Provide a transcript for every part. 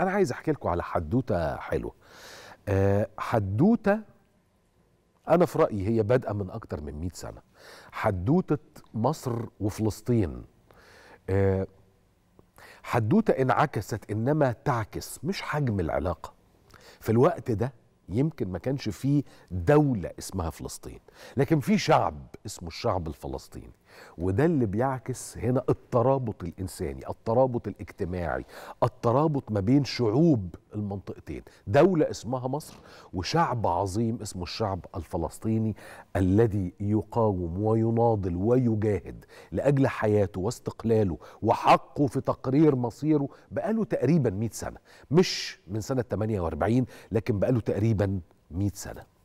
انا عايز احكي لكم على حدوته حلوه أه حدوته انا في رايي هي بادئه من اكتر من 100 سنه حدوته مصر وفلسطين أه حدوته انعكست انما تعكس مش حجم العلاقه في الوقت ده يمكن ما كانش فيه دولة اسمها فلسطين لكن في شعب اسمه الشعب الفلسطيني وده اللي بيعكس هنا الترابط الإنساني الترابط الاجتماعي الترابط ما بين شعوب المنطقتين دولة اسمها مصر وشعب عظيم اسمه الشعب الفلسطيني الذي يقاوم ويناضل ويجاهد لأجل حياته واستقلاله وحقه في تقرير مصيره بقاله تقريبا 100 سنة مش من سنة 48 لكن بقاله تقريبا 100 سنة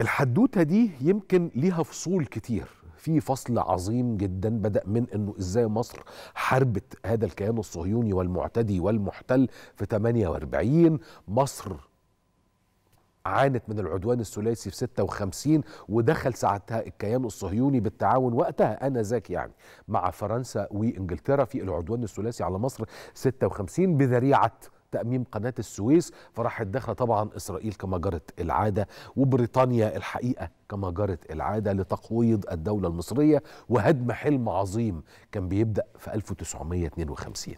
الحدوته دي يمكن ليها فصول كتير في فصل عظيم جدا بدا من انه ازاي مصر حاربت هذا الكيان الصهيوني والمعتدي والمحتل في 48 مصر عانت من العدوان الثلاثي في 56 ودخل ساعتها الكيان الصهيوني بالتعاون وقتها انذاك يعني مع فرنسا وانجلترا في العدوان الثلاثي على مصر 56 بذريعه تأميم قناة السويس فراحت داخلة طبعا إسرائيل كما جرت العادة وبريطانيا الحقيقة كما جرت العادة لتقويض الدولة المصرية وهدم حلم عظيم كان بيبدأ في 1952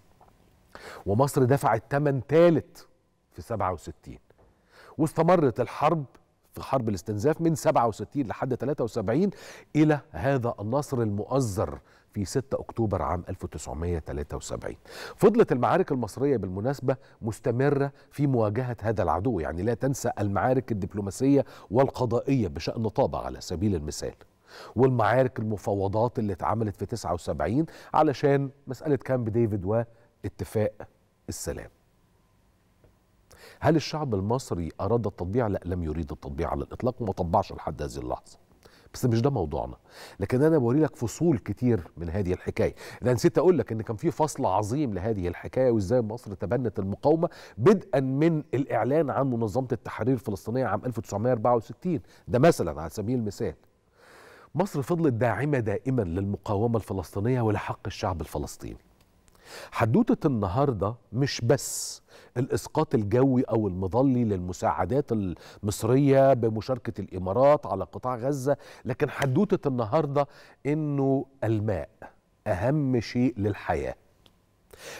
ومصر دفعت ثمن ثالث في 67 واستمرت الحرب في حرب الاستنزاف من 67 لحد 73 إلى هذا النصر المؤزر في 6 أكتوبر عام 1973 فضلت المعارك المصرية بالمناسبة مستمرة في مواجهة هذا العدو يعني لا تنسى المعارك الدبلوماسية والقضائية بشأن طابة على سبيل المثال والمعارك المفاوضات اللي اتعملت في 79 علشان مسألة كامب ديفيد واتفاق السلام هل الشعب المصري أراد التطبيع؟ لا لم يريد التطبيع على الإطلاق وما طبعش لحد هذه اللحظة بس مش ده موضوعنا لكن انا بوري لك فصول كتير من هذه الحكايه انا نسيت اقول لك ان كان في فصل عظيم لهذه الحكايه وازاي مصر تبنت المقاومه بدءا من الاعلان عن منظمه التحرير الفلسطينيه عام 1964 ده مثلا على سبيل المثال مصر فضلت داعمه دائما للمقاومه الفلسطينيه ولحق الشعب الفلسطيني حدوته النهارده مش بس الاسقاط الجوي او المظلي للمساعدات المصريه بمشاركه الامارات على قطاع غزه لكن حدوته النهارده انه الماء اهم شيء للحياه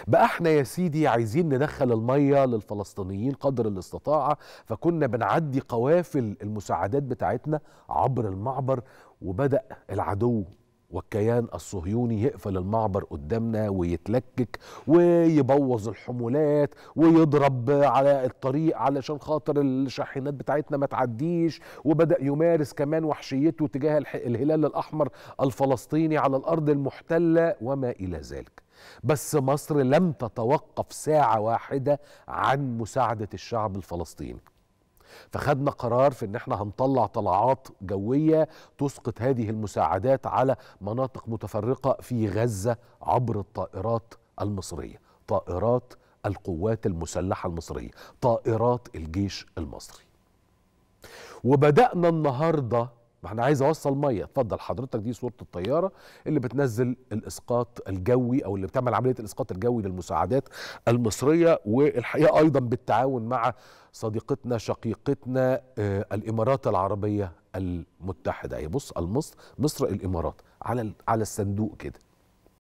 بقى احنا يا سيدي عايزين ندخل الميه للفلسطينيين قدر الاستطاعه فكنا بنعدي قوافل المساعدات بتاعتنا عبر المعبر وبدا العدو والكيان الصهيوني يقفل المعبر قدامنا ويتلكك ويبوظ الحمولات ويضرب على الطريق علشان خاطر الشاحنات بتاعتنا ما تعديش وبدا يمارس كمان وحشيته تجاه الهلال الاحمر الفلسطيني على الارض المحتله وما الى ذلك بس مصر لم تتوقف ساعه واحده عن مساعده الشعب الفلسطيني فخدنا قرار في ان احنا هنطلع طلعات جويه تسقط هذه المساعدات على مناطق متفرقه في غزه عبر الطائرات المصريه طائرات القوات المسلحه المصريه طائرات الجيش المصري وبدانا النهارده ما انا عايز اوصل ميه اتفضل حضرتك دي صوره الطياره اللي بتنزل الاسقاط الجوي او اللي بتعمل عمليه الاسقاط الجوي للمساعدات المصريه والحقيقه ايضا بالتعاون مع صديقتنا شقيقتنا آه الامارات العربيه المتحده هي بص مصر الامارات على على الصندوق كده